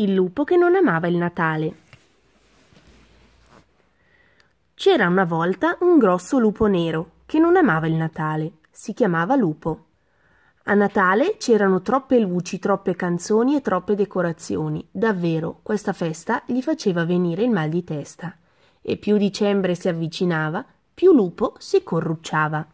il lupo che non amava il Natale. C'era una volta un grosso lupo nero che non amava il Natale, si chiamava Lupo. A Natale c'erano troppe luci, troppe canzoni e troppe decorazioni. Davvero, questa festa gli faceva venire il mal di testa. E più dicembre si avvicinava, più Lupo si corrucciava.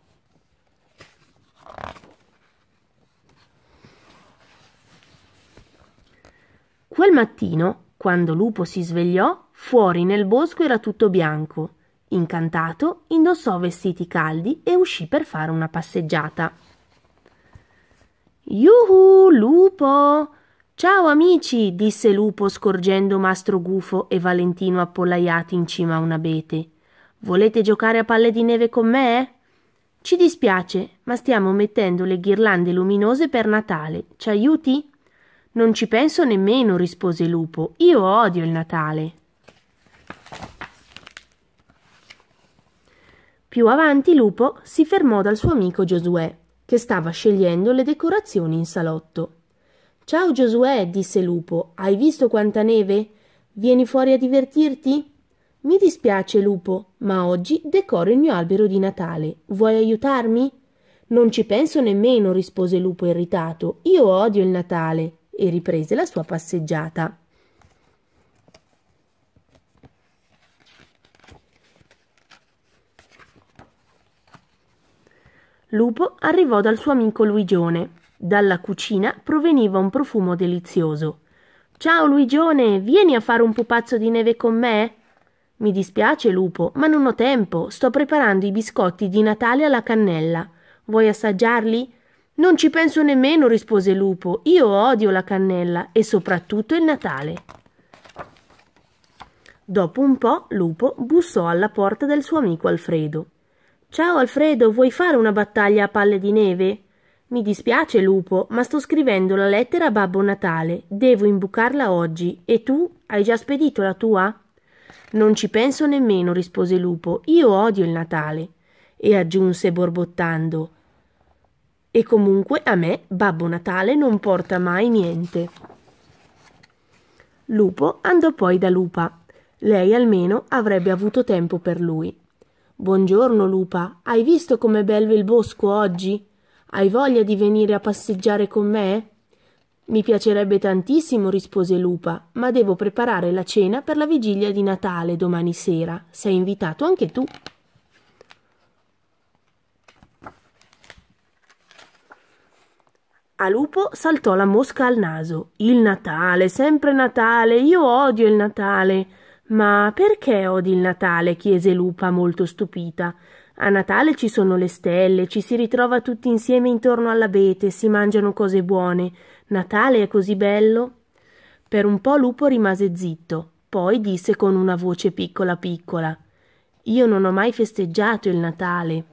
Quel mattino, quando Lupo si svegliò, fuori nel bosco era tutto bianco. Incantato, indossò vestiti caldi e uscì per fare una passeggiata. Yuhu, Lupo! Ciao amici, disse Lupo scorgendo Mastro Gufo e Valentino appollaiati in cima a un abete. Volete giocare a palle di neve con me? Ci dispiace, ma stiamo mettendo le ghirlande luminose per Natale. Ci aiuti? Non ci penso nemmeno, rispose Lupo. Io odio il Natale. Più avanti Lupo si fermò dal suo amico Giosuè, che stava scegliendo le decorazioni in salotto. Ciao Giosuè, disse Lupo, hai visto quanta neve? Vieni fuori a divertirti? Mi dispiace, Lupo, ma oggi decoro il mio albero di Natale. Vuoi aiutarmi? Non ci penso nemmeno, rispose Lupo irritato. Io odio il Natale e riprese la sua passeggiata. Lupo arrivò dal suo amico Luigione. Dalla cucina proveniva un profumo delizioso. Ciao Luigione, vieni a fare un pupazzo di neve con me? Mi dispiace, Lupo, ma non ho tempo. Sto preparando i biscotti di Natale alla cannella. Vuoi assaggiarli? Non ci penso nemmeno, rispose Lupo. Io odio la cannella e soprattutto il Natale. Dopo un po' Lupo bussò alla porta del suo amico Alfredo. Ciao Alfredo, vuoi fare una battaglia a palle di neve? Mi dispiace, Lupo, ma sto scrivendo la lettera a Babbo Natale. Devo imbucarla oggi. E tu? Hai già spedito la tua? Non ci penso nemmeno, rispose Lupo. Io odio il Natale. E aggiunse borbottando. E comunque a me Babbo Natale non porta mai niente. Lupo andò poi da Lupa. Lei almeno avrebbe avuto tempo per lui. Buongiorno, Lupa. Hai visto com'è bello il bosco oggi? Hai voglia di venire a passeggiare con me? Mi piacerebbe tantissimo, rispose Lupa, ma devo preparare la cena per la vigilia di Natale domani sera. Sei invitato anche tu. A Lupo saltò la mosca al naso. Il Natale, sempre Natale, io odio il Natale. Ma perché odi il Natale? chiese Lupa molto stupita. A Natale ci sono le stelle, ci si ritrova tutti insieme intorno all'abete, si mangiano cose buone. Natale è così bello. Per un po' Lupo rimase zitto, poi disse con una voce piccola piccola Io non ho mai festeggiato il Natale,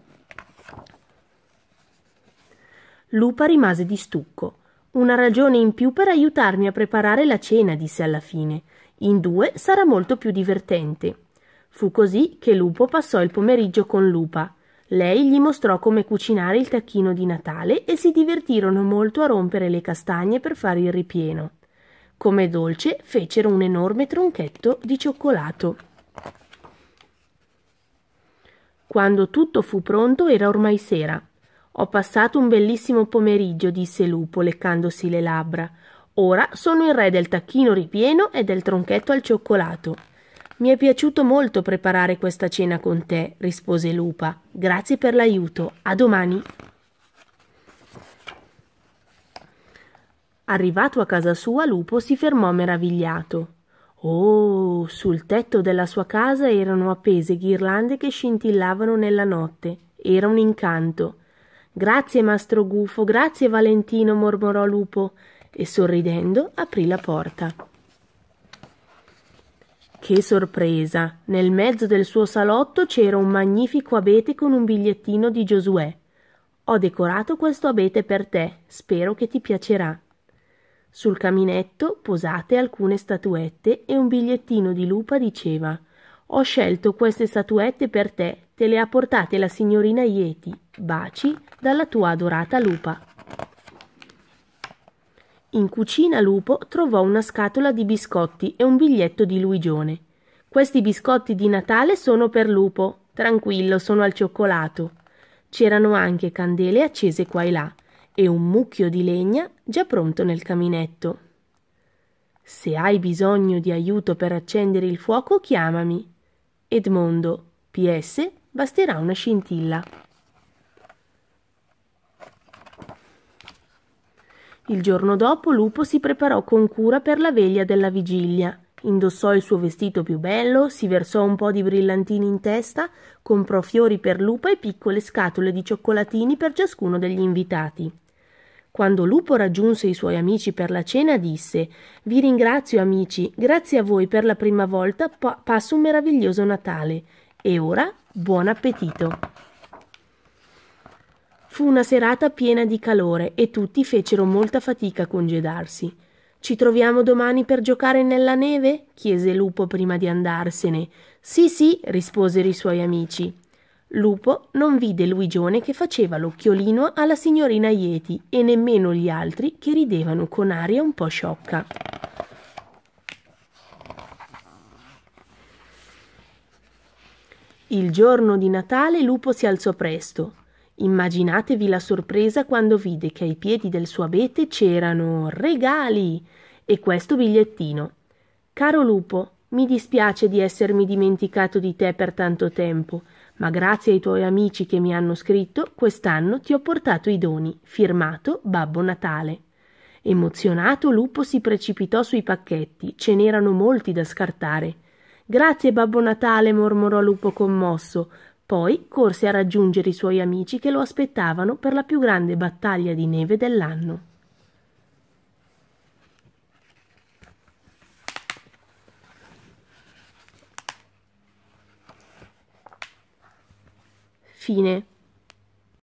Lupa rimase di stucco. Una ragione in più per aiutarmi a preparare la cena, disse alla fine. In due sarà molto più divertente. Fu così che Lupo passò il pomeriggio con Lupa. Lei gli mostrò come cucinare il tacchino di Natale e si divertirono molto a rompere le castagne per fare il ripieno. Come dolce fecero un enorme tronchetto di cioccolato. Quando tutto fu pronto era ormai sera. Ho passato un bellissimo pomeriggio, disse Lupo, leccandosi le labbra. Ora sono il re del tacchino ripieno e del tronchetto al cioccolato. Mi è piaciuto molto preparare questa cena con te, rispose Lupa. Grazie per l'aiuto. A domani. Arrivato a casa sua, Lupo si fermò meravigliato. Oh, sul tetto della sua casa erano appese ghirlande che scintillavano nella notte. Era un incanto. Grazie, mastro Gufo, grazie, Valentino, mormorò Lupo, e sorridendo aprì la porta. Che sorpresa! Nel mezzo del suo salotto c'era un magnifico abete con un bigliettino di Giosuè. Ho decorato questo abete per te, spero che ti piacerà. Sul caminetto posate alcune statuette e un bigliettino di lupa diceva Ho scelto queste statuette per te, te le ha portate la signorina Ieti. Baci dalla tua adorata lupa. In cucina Lupo trovò una scatola di biscotti e un biglietto di Luigione. Questi biscotti di Natale sono per Lupo, tranquillo, sono al cioccolato. C'erano anche candele accese qua e là e un mucchio di legna già pronto nel caminetto. Se hai bisogno di aiuto per accendere il fuoco, chiamami. Edmondo, PS, basterà una scintilla. Il giorno dopo Lupo si preparò con cura per la veglia della vigilia. Indossò il suo vestito più bello, si versò un po' di brillantini in testa, comprò fiori per Lupa e piccole scatole di cioccolatini per ciascuno degli invitati. Quando Lupo raggiunse i suoi amici per la cena, disse Vi ringrazio amici, grazie a voi per la prima volta pa- passo un meraviglioso Natale. E ora buon appetito! Fu una serata piena di calore e tutti fecero molta fatica a congedarsi. Ci troviamo domani per giocare nella neve? chiese Lupo prima di andarsene. Sì, sì, risposero i suoi amici. Lupo non vide Luigione che faceva l'occhiolino alla signorina Ieti e nemmeno gli altri che ridevano con aria un po' sciocca. Il giorno di Natale Lupo si alzò presto, Immaginatevi la sorpresa quando vide che ai piedi del suo abete c'erano regali e questo bigliettino. Caro lupo, mi dispiace di essermi dimenticato di te per tanto tempo, ma grazie ai tuoi amici che mi hanno scritto, quest'anno ti ho portato i doni, firmato Babbo Natale. Emozionato, Lupo si precipitò sui pacchetti, ce n'erano molti da scartare. Grazie Babbo Natale, mormorò Lupo commosso, poi corse a raggiungere i suoi amici che lo aspettavano per la più grande battaglia di neve dell'anno. Fine.